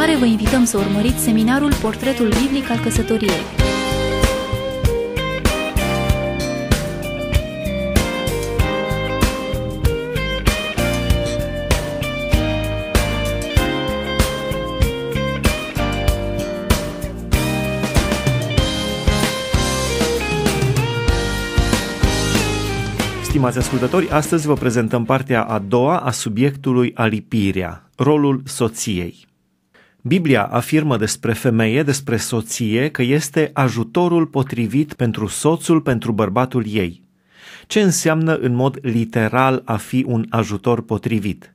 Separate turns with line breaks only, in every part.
continuare vă invităm să urmăriți seminarul Portretul Biblic al Căsătoriei. Stimați ascultători, astăzi vă prezentăm partea a doua a subiectului alipirea, rolul soției. Biblia afirmă despre femeie, despre soție, că este ajutorul potrivit pentru soțul, pentru bărbatul ei. Ce înseamnă în mod literal a fi un ajutor potrivit?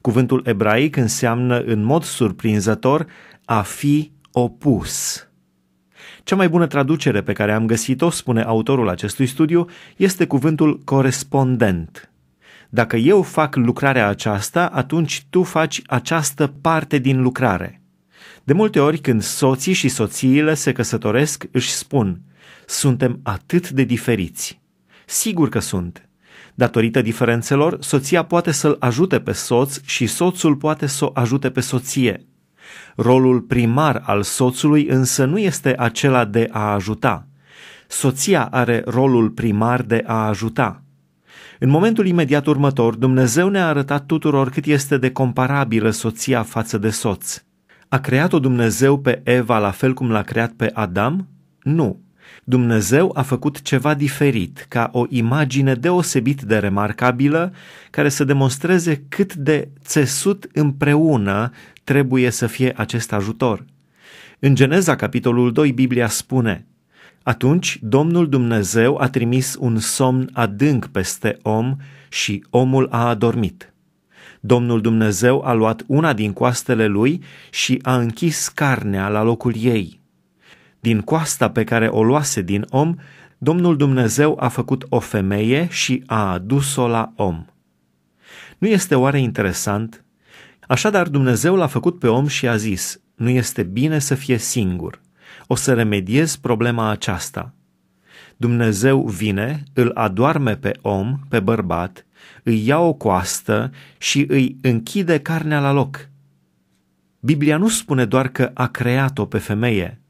Cuvântul ebraic înseamnă în mod surprinzător a fi opus. Cea mai bună traducere pe care am găsit-o, spune autorul acestui studiu, este cuvântul corespondent. Dacă eu fac lucrarea aceasta, atunci tu faci această parte din lucrare. De multe ori când soții și soțiile se căsătoresc, își spun, suntem atât de diferiți. Sigur că sunt. Datorită diferențelor, soția poate să-l ajute pe soț și soțul poate să o ajute pe soție. Rolul primar al soțului însă nu este acela de a ajuta. Soția are rolul primar de a ajuta. În momentul imediat următor, Dumnezeu ne-a arătat tuturor cât este de comparabilă soția față de soț. A creat-o Dumnezeu pe Eva la fel cum l-a creat pe Adam? Nu. Dumnezeu a făcut ceva diferit, ca o imagine deosebit de remarcabilă, care să demonstreze cât de țesut împreună trebuie să fie acest ajutor. În Geneza, capitolul 2, Biblia spune: Atunci Domnul Dumnezeu a trimis un somn adânc peste om și omul a adormit. Domnul Dumnezeu a luat una din coastele lui și a închis carnea la locul ei. Din coasta pe care o luase din om, Domnul Dumnezeu a făcut o femeie și a adus-o la om. Nu este oare interesant? Așadar, Dumnezeu l-a făcut pe om și a zis: Nu este bine să fie singur. O să remediez problema aceasta. Dumnezeu vine, îl adoarme pe om, pe bărbat, îi ia o coastă și îi închide carnea la loc. Biblia nu spune doar că a creat-o pe femeie.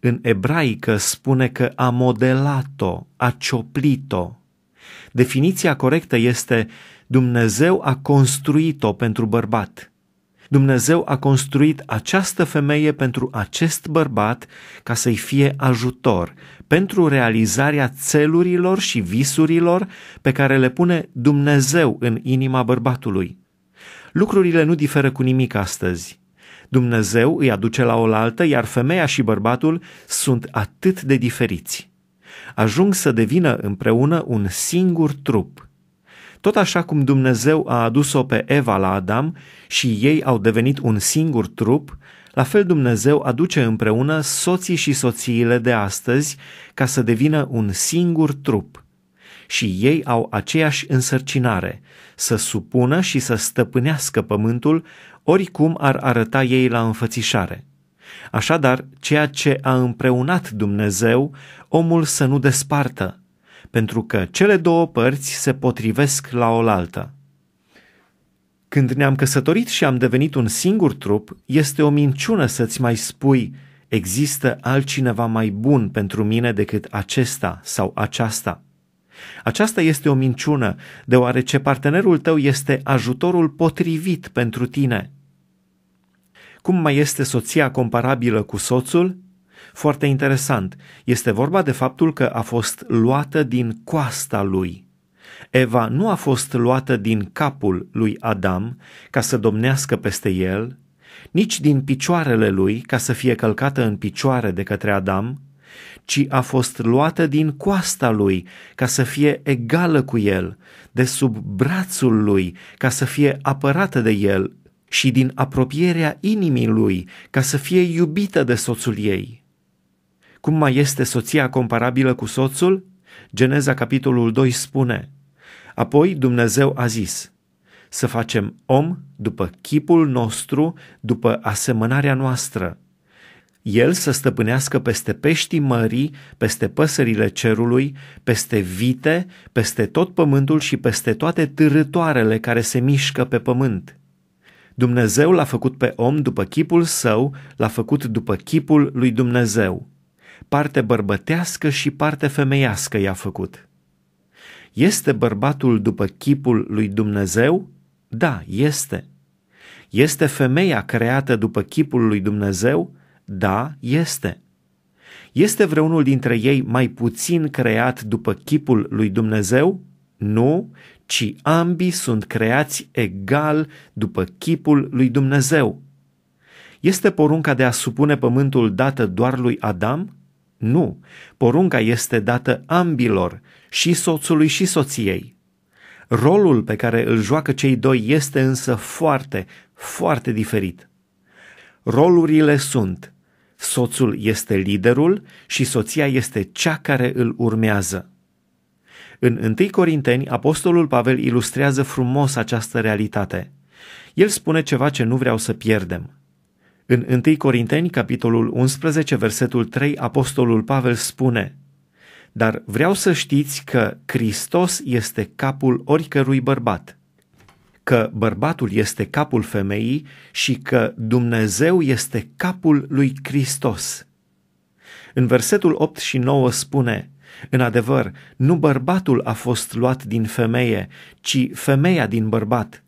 În ebraică spune că a modelat-o, a cioplit-o. Definiția corectă este Dumnezeu a construit-o pentru bărbat. Dumnezeu a construit această femeie pentru acest bărbat ca să-i fie ajutor, pentru realizarea țelurilor și visurilor pe care le pune Dumnezeu în inima bărbatului. Lucrurile nu diferă cu nimic astăzi. Dumnezeu îi aduce la oaltă, iar femeia și bărbatul sunt atât de diferiți. Ajung să devină împreună un singur trup. Tot așa cum Dumnezeu a adus-o pe Eva la Adam și ei au devenit un singur trup, la fel Dumnezeu aduce împreună soții și soțiile de astăzi ca să devină un singur trup. Și ei au aceeași însărcinare, să supună și să stăpânească pământul oricum ar arăta ei la înfățișare. Așadar, ceea ce a împreunat Dumnezeu, omul să nu despartă, pentru că cele două părți se potrivesc la oaltă. Când ne-am căsătorit și am devenit un singur trup, este o minciună să-ți mai spui există altcineva mai bun pentru mine decât acesta sau aceasta. Aceasta este o minciună, deoarece partenerul tău este ajutorul potrivit pentru tine. Cum mai este soția comparabilă cu soțul? Foarte interesant, este vorba de faptul că a fost luată din coasta lui. Eva nu a fost luată din capul lui Adam ca să domnească peste el, nici din picioarele lui ca să fie călcată în picioare de către Adam, ci a fost luată din coasta lui ca să fie egală cu el, de sub brațul lui ca să fie apărată de el și din apropierea inimii lui ca să fie iubită de soțul ei. Cum mai este soția comparabilă cu soțul? Geneza capitolul 2 spune – Apoi Dumnezeu a zis, să facem om după chipul nostru, după asemănarea noastră. El să stăpânească peste peștii mării, peste păsările cerului, peste vite, peste tot pământul și peste toate târătoarele care se mișcă pe pământ. Dumnezeu l-a făcut pe om după chipul său, l-a făcut după chipul lui Dumnezeu. Parte bărbătească și parte femeiască i-a făcut. Este bărbatul după chipul lui Dumnezeu? Da, este. Este femeia creată după chipul lui Dumnezeu? Da, este. Este vreunul dintre ei mai puțin creat după chipul lui Dumnezeu? Nu, ci ambii sunt creați egal după chipul lui Dumnezeu. Este porunca de a supune pământul dată doar lui Adam? Nu, porunca este dată ambilor, și soțului și soției. Rolul pe care îl joacă cei doi este însă foarte, foarte diferit. Rolurile sunt soțul este liderul și soția este cea care îl urmează. În 1 Corinteni, Apostolul Pavel ilustrează frumos această realitate. El spune ceva ce nu vreau să pierdem. În 1 Corinteni, capitolul 11, versetul 3, Apostolul Pavel spune Dar vreau să știți că Hristos este capul oricărui bărbat, că bărbatul este capul femeii și că Dumnezeu este capul lui Hristos. În versetul 8 și 9 spune în adevăr, nu bărbatul a fost luat din femeie, ci femeia din bărbat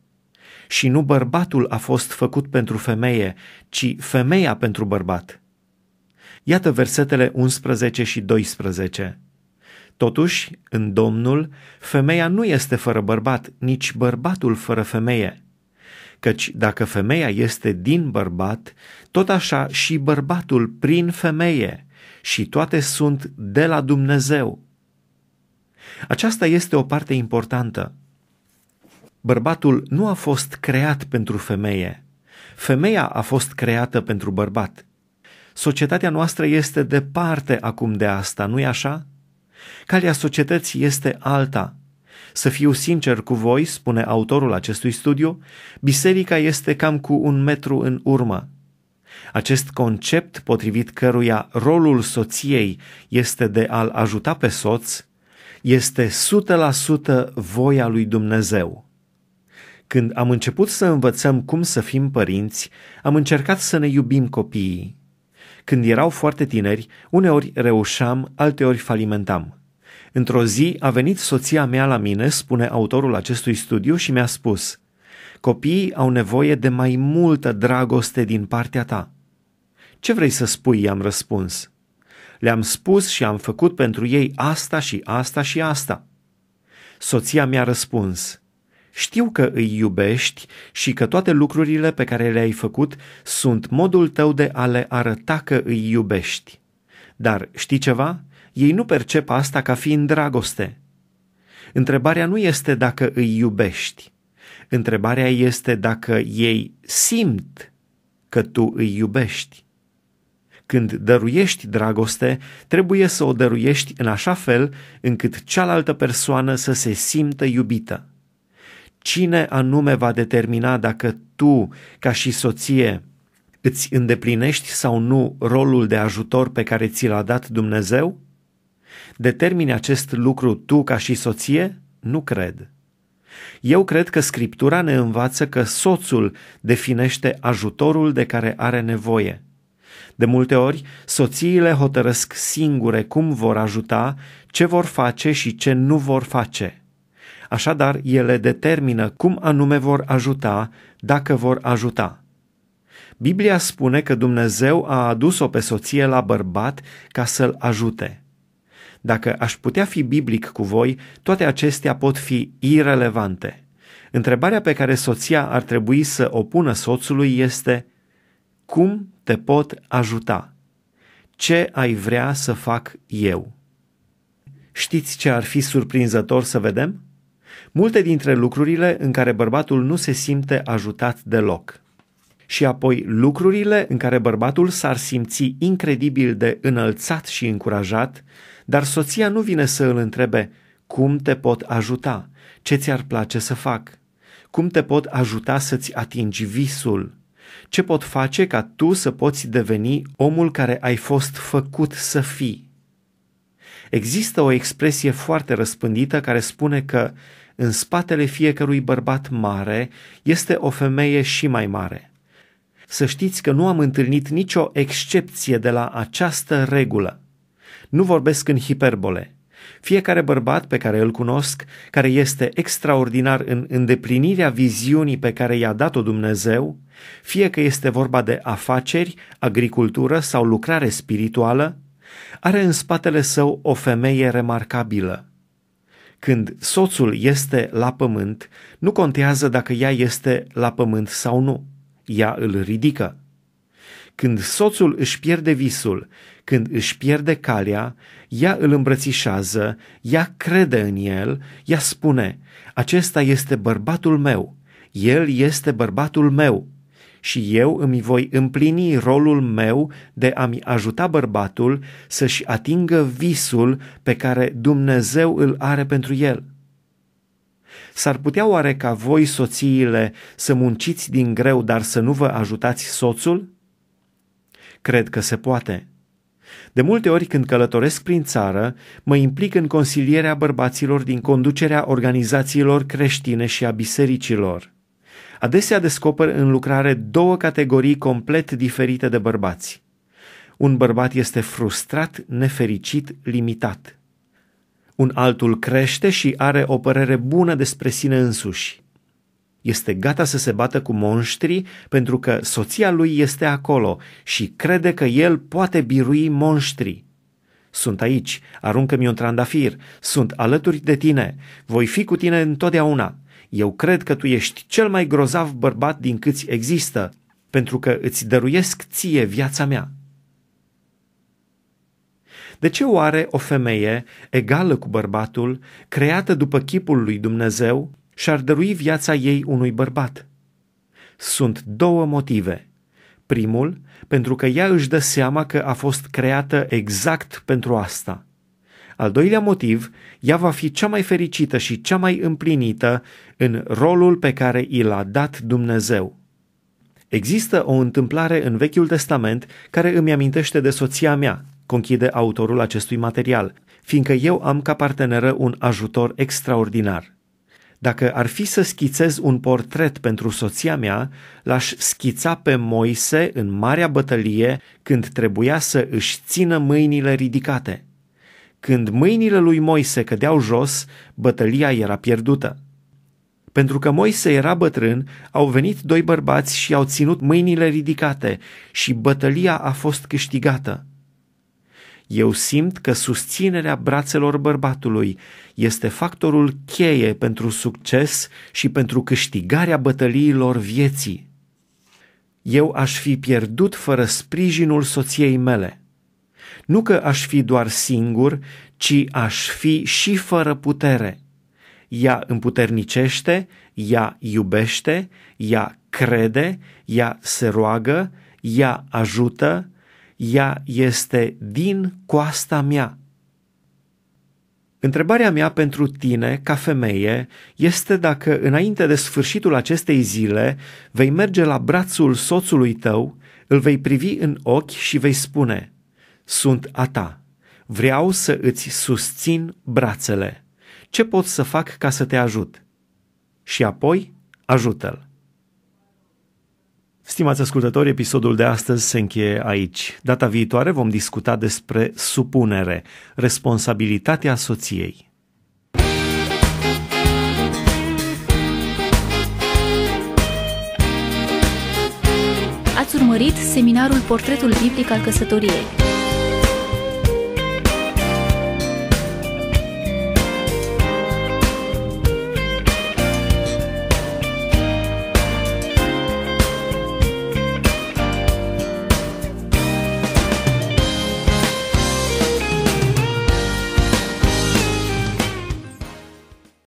și nu bărbatul a fost făcut pentru femeie, ci femeia pentru bărbat. Iată versetele 11 și 12. Totuși, în Domnul, femeia nu este fără bărbat, nici bărbatul fără femeie. Căci dacă femeia este din bărbat, tot așa și bărbatul prin femeie, și toate sunt de la Dumnezeu. Aceasta este o parte importantă. Bărbatul nu a fost creat pentru femeie. Femeia a fost creată pentru bărbat. Societatea noastră este departe acum de asta, nu-i așa? Calea societății este alta. Să fiu sincer cu voi, spune autorul acestui studiu, biserica este cam cu un metru în urmă. Acest concept potrivit căruia rolul soției este de a-l ajuta pe soț, este 100% voia lui Dumnezeu. Când am început să învățăm cum să fim părinți, am încercat să ne iubim copiii. Când erau foarte tineri, uneori reușeam, alteori falimentam. Într-o zi a venit soția mea la mine, spune autorul acestui studiu, și mi-a spus: Copiii au nevoie de mai multă dragoste din partea ta. Ce vrei să spui? i-am răspuns. Le-am spus și am făcut pentru ei asta și asta și asta. Soția mi-a răspuns: știu că îi iubești și că toate lucrurile pe care le-ai făcut sunt modul tău de a le arăta că îi iubești. Dar știi ceva? Ei nu percep asta ca fiind dragoste. Întrebarea nu este dacă îi iubești. Întrebarea este dacă ei simt că tu îi iubești. Când dăruiești dragoste, trebuie să o dăruiești în așa fel încât cealaltă persoană să se simtă iubită. Cine anume va determina dacă tu, ca și soție, îți îndeplinești sau nu rolul de ajutor pe care ți l-a dat Dumnezeu? Determini acest lucru tu ca și soție? Nu cred. Eu cred că Scriptura ne învață că soțul definește ajutorul de care are nevoie. De multe ori, soțiile hotărăsc singure cum vor ajuta, ce vor face și ce nu vor face. Așadar, ele determină cum anume vor ajuta, dacă vor ajuta. Biblia spune că Dumnezeu a adus-o pe soție la bărbat ca să-l ajute. Dacă aș putea fi biblic cu voi, toate acestea pot fi irelevante. Întrebarea pe care soția ar trebui să o pună soțului este: Cum te pot ajuta? Ce ai vrea să fac eu? Știți ce ar fi surprinzător să vedem? Multe dintre lucrurile în care bărbatul nu se simte ajutat deloc. Și apoi lucrurile în care bărbatul s-ar simți incredibil de înălțat și încurajat, dar soția nu vine să îl întrebe cum te pot ajuta, ce ți-ar place să fac, cum te pot ajuta să-ți atingi visul, ce pot face ca tu să poți deveni omul care ai fost făcut să fii. Există o expresie foarte răspândită care spune că în spatele fiecărui bărbat mare este o femeie și mai mare. Să știți că nu am întâlnit nicio excepție de la această regulă. Nu vorbesc în hiperbole. Fiecare bărbat pe care îl cunosc, care este extraordinar în îndeplinirea viziunii pe care i-a dat-o Dumnezeu, fie că este vorba de afaceri, agricultură sau lucrare spirituală, are în spatele său o femeie remarcabilă. Când soțul este la pământ, nu contează dacă ea este la pământ sau nu, ea îl ridică. Când soțul își pierde visul, când își pierde calea, ea îl îmbrățișează, ea crede în el, ea spune, acesta este bărbatul meu, el este bărbatul meu, și eu îmi voi împlini rolul meu de a-mi ajuta bărbatul să-și atingă visul pe care Dumnezeu îl are pentru el. S-ar putea oare ca voi, soțiile, să munciți din greu, dar să nu vă ajutați soțul? Cred că se poate. De multe ori când călătoresc prin țară, mă implic în consilierea bărbaților din conducerea organizațiilor creștine și a bisericilor. Adesea descoper în lucrare două categorii complet diferite de bărbați. Un bărbat este frustrat, nefericit, limitat. Un altul crește și are o părere bună despre sine însuși. Este gata să se bată cu monștrii pentru că soția lui este acolo și crede că el poate birui monștrii. Sunt aici, aruncă-mi un trandafir, sunt alături de tine, voi fi cu tine întotdeauna, eu cred că tu ești cel mai grozav bărbat din câți există, pentru că îți dăruiesc ție viața mea. De ce oare o femeie, egală cu bărbatul, creată după chipul lui Dumnezeu, și-ar dărui viața ei unui bărbat? Sunt două motive. Primul, pentru că ea își dă seama că a fost creată exact pentru asta – al doilea motiv, ea va fi cea mai fericită și cea mai împlinită în rolul pe care i l-a dat Dumnezeu. Există o întâmplare în Vechiul Testament care îmi amintește de soția mea, conchide autorul acestui material, fiindcă eu am ca parteneră un ajutor extraordinar. Dacă ar fi să schițez un portret pentru soția mea, l-aș schița pe Moise în marea bătălie când trebuia să își țină mâinile ridicate. Când mâinile lui Moise cădeau jos, bătălia era pierdută. Pentru că Moise era bătrân, au venit doi bărbați și au ținut mâinile ridicate și bătălia a fost câștigată. Eu simt că susținerea brațelor bărbatului este factorul cheie pentru succes și pentru câștigarea bătăliilor vieții. Eu aș fi pierdut fără sprijinul soției mele. Nu că aș fi doar singur, ci aș fi și fără putere. Ea împuternicește, ea iubește, ea crede, ea se roagă, ea ajută, ea este din coasta mea. Întrebarea mea pentru tine, ca femeie, este dacă înainte de sfârșitul acestei zile vei merge la brațul soțului tău, îl vei privi în ochi și vei spune – sunt a ta. Vreau să îți susțin brațele. Ce pot să fac ca să te ajut? Și apoi, ajută-l. Stimați ascultători, episodul de astăzi se încheie aici. Data viitoare vom discuta despre supunere, responsabilitatea soției. Ați urmărit seminarul Portretul Biblic al Căsătoriei.